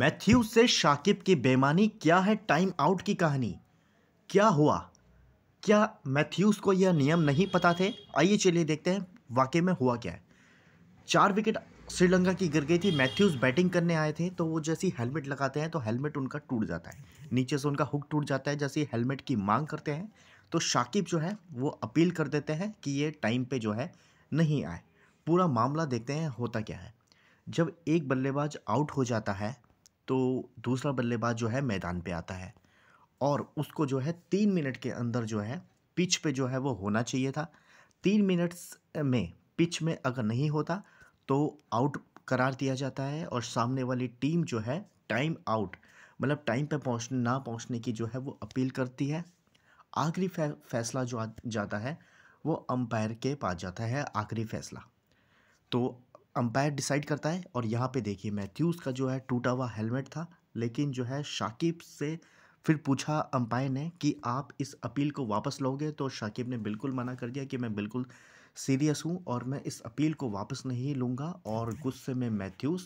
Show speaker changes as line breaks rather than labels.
Matthew से शाकिब की बेमानी क्या है टाइम आउट की कहानी क्या हुआ क्या मैथ्यूज़ को यह नियम नहीं पता थे आइए चलिए देखते हैं वाकई में हुआ क्या है चार विकेट श्रीलंका की गिर गई थी मैथ्यूज़ बैटिंग करने आए थे तो वो जैसी हेलमेट लगाते हैं तो हेलमेट उनका टूट जाता है नीचे से उनका हुक टूट जाता है जैसे हेलमेट की मांग करते हैं तो शाकिब जो है वो अपील कर देते हैं कि ये टाइम पे जो है नहीं आए पूरा मामला देखते हैं होता क्या है जब एक बल्लेबाज आउट हो जाता है तो दूसरा बल्लेबाज जो है मैदान पे आता है और उसको जो है तीन मिनट के अंदर जो है पिच पे जो है वो होना चाहिए था तीन मिनट्स में पिच में अगर नहीं होता तो आउट करार दिया जाता है और सामने वाली टीम जो है टाइम आउट मतलब टाइम पे पहुँच ना पहुँचने की जो है वो अपील करती है आखिरी फै, फैसला जो जाता है वो अंपायर के पास जाता है आखिरी फैसला तो अंपायर डिसाइड करता है और यहाँ पे देखिए मैथ्यूज़ का जो है टूटा हुआ हेलमेट था लेकिन जो है शाकिब से फिर पूछा अंपायर ने कि आप इस अपील को वापस लोगे तो शाकिब ने बिल्कुल मना कर दिया कि मैं बिल्कुल सीरियस हूँ और मैं इस अपील को वापस नहीं लूँगा और गुस्से में मैथ्यूज़